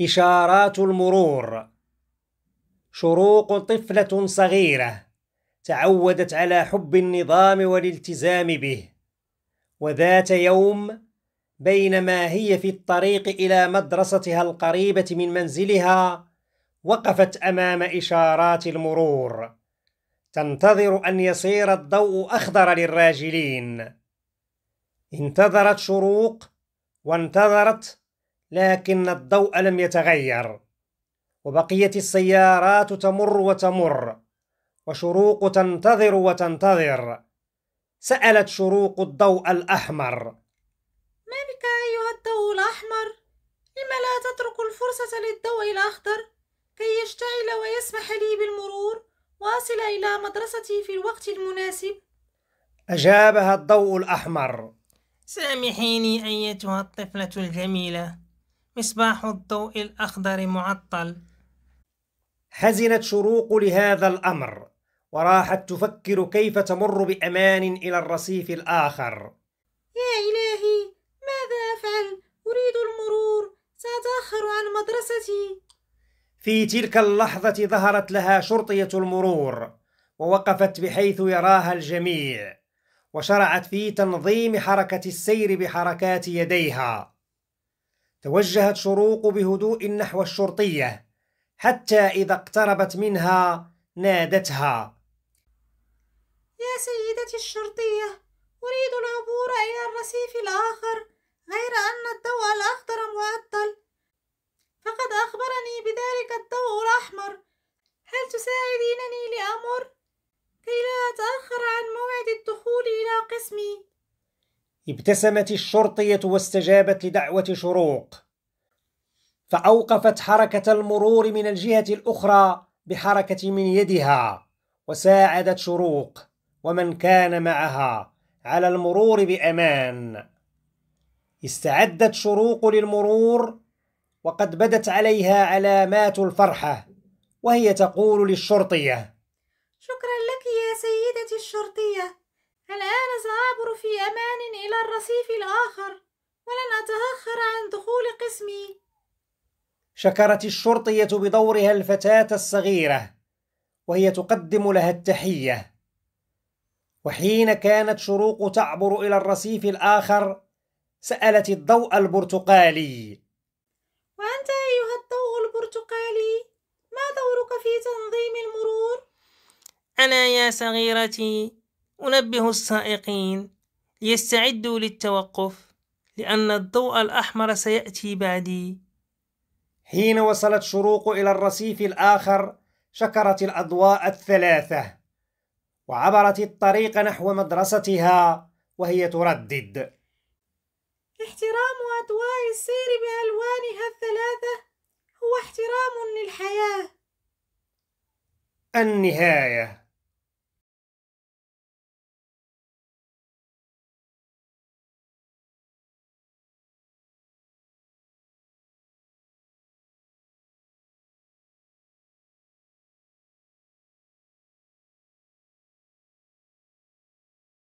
إشارات المرور شروق طفلة صغيرة تعودت على حب النظام والالتزام به وذات يوم بينما هي في الطريق إلى مدرستها القريبة من منزلها وقفت أمام إشارات المرور تنتظر أن يصير الضوء أخضر للراجلين انتظرت شروق وانتظرت لكن الضوء لم يتغير وبقيت السيارات تمر وتمر وشروق تنتظر وتنتظر سألت شروق الضوء الأحمر ما بك أيها الضوء الأحمر؟ لم لا تترك الفرصة للضوء الأخضر كي يشتعل ويسمح لي بالمرور وأصل إلى مدرستي في الوقت المناسب؟ أجابها الضوء الأحمر سامحيني أيتها الطفلة الجميلة مصباح الضوء الأخضر معطل حزنت شروق لهذا الأمر وراحت تفكر كيف تمر بأمان إلى الرصيف الآخر يا إلهي ماذا أفعل؟ أريد المرور سأتأخر عن مدرستي في تلك اللحظة ظهرت لها شرطية المرور ووقفت بحيث يراها الجميع وشرعت في تنظيم حركة السير بحركات يديها توجهت شروق بهدوء نحو الشرطية حتى إذا اقتربت منها نادتها يا سيدتي الشرطية أريد العبور إلى الرصيف الآخر غير أن الضوء الأخضر معطل فقد أخبرني بذلك الضوء الأحمر هل تساعدينني لأمر؟ كي لا أتأخر عن موعد الدخول إلى قسمي ابتسمت الشرطية واستجابت لدعوة شروق فأوقفت حركة المرور من الجهة الأخرى بحركة من يدها وساعدت شروق ومن كان معها على المرور بأمان استعدت شروق للمرور وقد بدت عليها علامات الفرحة وهي تقول للشرطية شكرا لك يا سيدتي الشرطية الآن سأعبر في أمان إلى الرصيف الآخر ولن أتأخر عن دخول قسمي شكرت الشرطية بدورها الفتاة الصغيرة وهي تقدم لها التحية وحين كانت شروق تعبر إلى الرصيف الآخر سألت الضوء البرتقالي وأنت أيها الضوء البرتقالي ما دورك في تنظيم المرور؟ أنا يا صغيرتي أنبه السائقين ليستعدوا للتوقف لأن الضوء الأحمر سيأتي بعدي حين وصلت شروق إلى الرصيف الآخر شكرت الأضواء الثلاثة وعبرت الطريق نحو مدرستها وهي تردد احترام أضواء السير بألوانها الثلاثة هو احترام للحياة النهايه